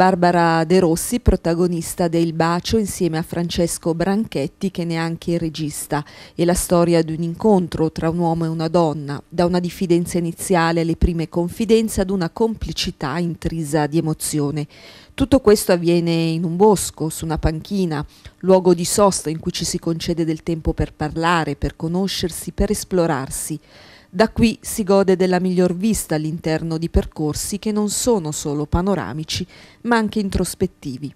Barbara De Rossi, protagonista del Bacio insieme a Francesco Branchetti che ne è anche il regista, è la storia di un incontro tra un uomo e una donna, da una diffidenza iniziale alle prime confidenze ad una complicità intrisa di emozione. Tutto questo avviene in un bosco, su una panchina, luogo di sosta in cui ci si concede del tempo per parlare, per conoscersi, per esplorarsi. Da qui si gode della miglior vista all'interno di percorsi che non sono solo panoramici, ma anche introspettivi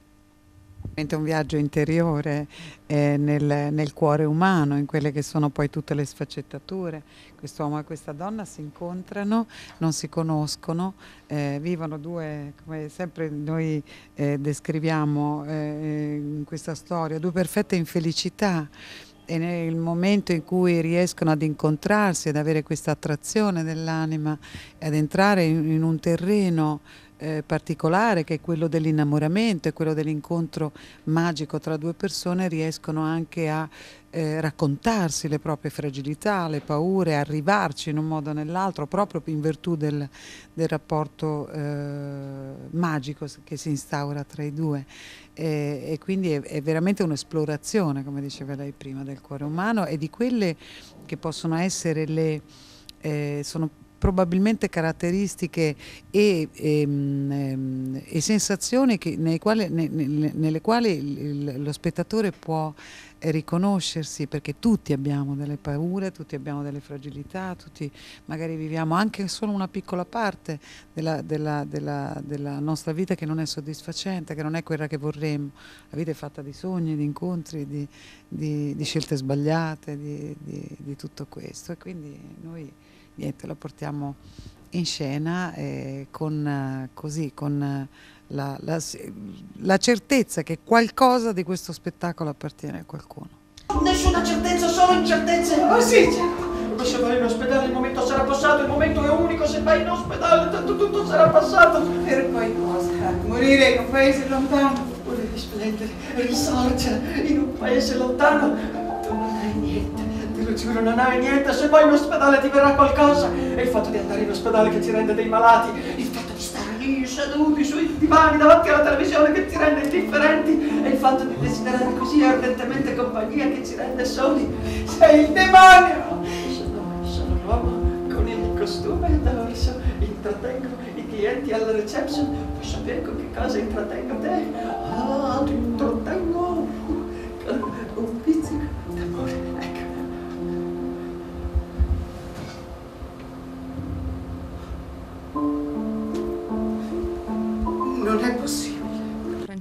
È un viaggio interiore eh, nel, nel, cuore umano, in quelle che sono poi tutte le sfaccettature. Quest'uomo e questa donna si incontrano, non si conoscono, eh, vivono due, come sempre noi eh, descriviamo eh, in questa storia, due perfette infelicità e nel momento in cui riescono ad incontrarsi, ad avere questa attrazione dell'anima, ad entrare in, in un terreno eh, particolare che è quello dell'innamoramento e quello dell'incontro magico tra due persone riescono anche a eh, raccontarsi le proprie fragilità, le paure, arrivarci in un modo o nell'altro proprio in virtù del, del rapporto eh, magico che si instaura tra i due e, e quindi è, è veramente un'esplorazione come diceva lei prima del cuore umano e di quelle che possono essere le eh, sono probabilmente caratteristiche e, e, ehm, ehm, e sensazioni che, quali, ne, ne, nelle quali il, lo spettatore può eh, riconoscersi perché tutti abbiamo delle paure, tutti abbiamo delle fragilità, tutti magari viviamo anche solo una piccola parte della, della, della, della nostra vita che non è soddisfacente, che non è quella che vorremmo. La vita è fatta di sogni, di incontri, di, di, di scelte sbagliate, di, di tutto questo e quindi noi niente, la portiamo in scena eh, con, eh, così, con eh, la, la, la certezza che qualcosa di questo spettacolo appartiene a qualcuno. Nessuna certezza, solo incertezze. Ah sì, certo. Come se vai in ospedale il momento sarà passato, il momento è unico, se vai in ospedale tanto tutto sarà passato. Per poi cosa? Morire in un paese lontano, vuole risplendere, risorgere in un paese lontano giuro non hai niente, se vai in ospedale ti verrà qualcosa. E il fatto di andare in ospedale che ti rende dei malati, il fatto di stare lì seduti sui divani davanti alla televisione che ti rende indifferenti, e il fatto di desiderare così ardentemente compagnia che ci rende soli, sei il demonio! Sono, sono l'uomo con il costume da orso, intrattengo i clienti alla reception, posso sapere con che cosa intrattengo te? Ah, ti intrattengo!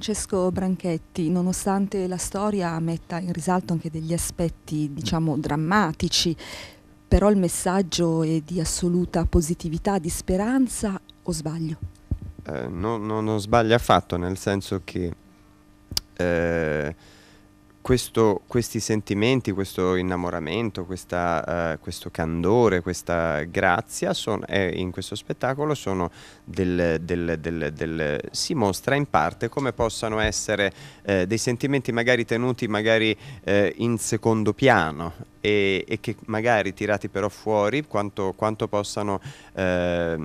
Francesco Branchetti, nonostante la storia metta in risalto anche degli aspetti, diciamo, drammatici, però il messaggio è di assoluta positività, di speranza, o sbaglio? Eh, non no, no sbaglio affatto, nel senso che eh, questo, questi sentimenti, questo innamoramento, questa, uh, questo candore, questa grazia son, eh, in questo spettacolo del, del, del, si mostra in parte come possano essere eh, dei sentimenti magari tenuti magari, eh, in secondo piano e, e che magari tirati però fuori quanto, quanto possano eh,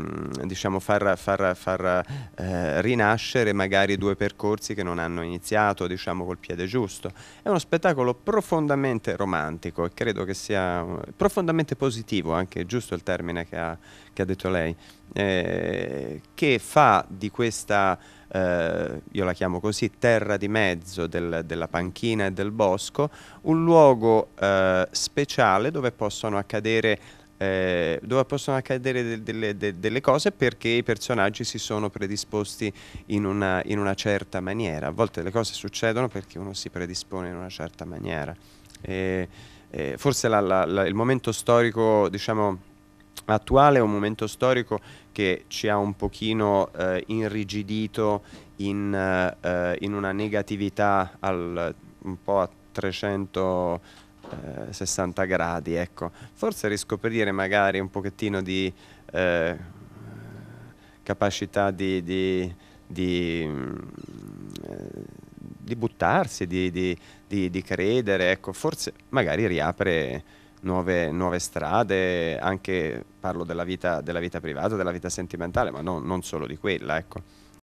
diciamo far, far, far eh, rinascere magari due percorsi che non hanno iniziato diciamo col piede giusto. È uno spettacolo profondamente romantico e credo che sia profondamente positivo, anche giusto il termine che ha, che ha detto lei eh, che fa di questa, eh, io la chiamo così, terra di mezzo del, della panchina e del bosco, un luogo eh, speciale dove possono accadere eh, dove possono accadere de- de- delle cose perché i personaggi si sono predisposti in una, in una, certa maniera. A volte le cose succedono perché uno si predispone in una certa maniera. E, e forse la, la, la, il momento storico, diciamo, attuale è un momento storico che ci ha un pochino eh, irrigidito in, eh, in, una negatività al, un po' a 360 eh, gradi, ecco. Forse riscoprire magari un pochettino di eh, capacità di, di, di, mm, eh, di buttarsi, di, credere, ecco, forse magari riapre nuove, nuove strade, anche parlo della vita, della vita, privata, della vita sentimentale, ma no, non solo di quella. Ecco.